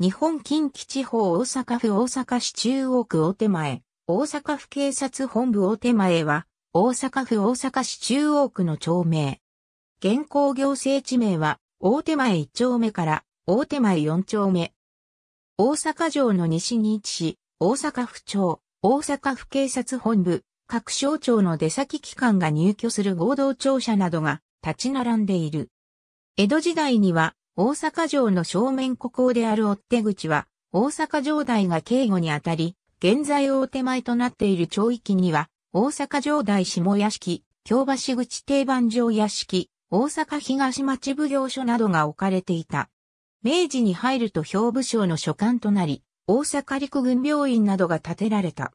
日本近畿地方大阪府大阪市中央区大手前、大阪府警察本部大手前は、大阪府大阪市中央区の町名。現行行政地名は、大手前1丁目から大手前4丁目。大阪城の西に位置し、大阪府庁、大阪府警察本部、各省庁の出先機関が入居する合同庁舎などが立ち並んでいる。江戸時代には大阪城の正面孤高である追手口は、大阪城代が警護にあたり、現在大手前となっている町域には、大阪城代下屋敷、京橋口定番城屋敷、大阪東町奉行所などが置かれていた。明治に入ると兵部省の所管となり、大阪陸軍病院などが建てられた。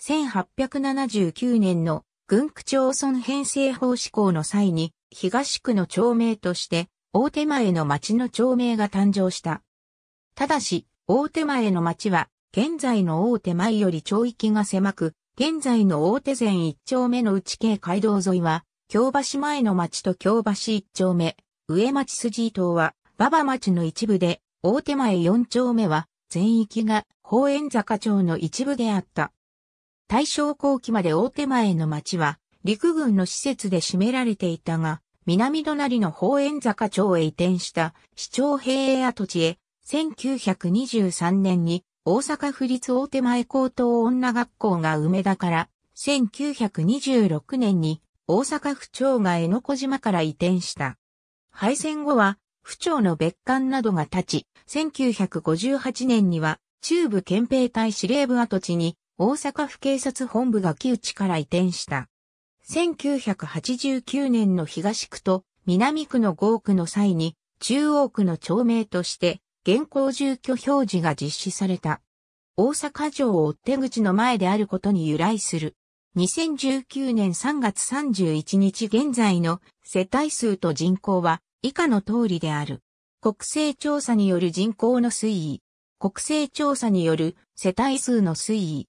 1879年の軍区町村編成法施行の際に、東区の町名として、大手前の町の町名が誕生した。ただし、大手前の町は、現在の大手前より町域が狭く、現在の大手前一丁目の内系街道沿いは、京橋前の町と京橋一丁目、上町筋伊東は、馬場町の一部で、大手前四丁目は、全域が、宝円坂町の一部であった。大正後期まで大手前の町は、陸軍の施設で占められていたが、南隣の法円坂町へ移転した市長平営跡地へ、1923年に大阪府立大手前高等女学校が梅田から、1926年に大阪府庁が江ノ小島から移転した。敗戦後は、府庁の別館などが立ち、1958年には中部憲兵隊司令部跡地に大阪府警察本部が木内から移転した。1989年の東区と南区の5区の際に、中央区の町名として、現行住居表示が実施された。大阪城追手口の前であることに由来する。2019年3月31日現在の世帯数と人口は以下の通りである。国勢調査による人口の推移。国勢調査による世帯数の推移。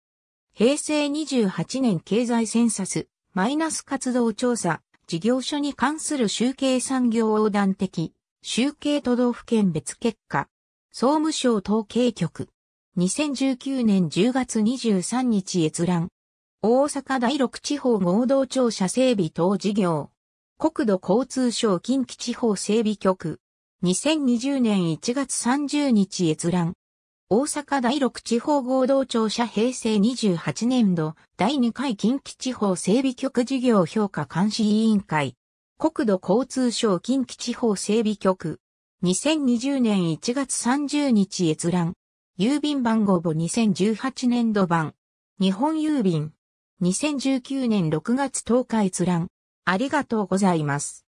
平成28年経済センサス、マイナス活動調査、事業所に関する集計産業横断的、集計都道府県別結果、総務省統計局、2019年10月23日閲覧、大阪第6地方合同庁舎整備等事業、国土交通省近畿地方整備局、2020年1月30日閲覧、大阪第6地方合同庁舎平成28年度第2回近畿地方整備局事業評価監視委員会。国土交通省近畿地方整備局。2020年1月30日閲覧。郵便番号簿2018年度版。日本郵便。2019年6月10日閲覧。ありがとうございます。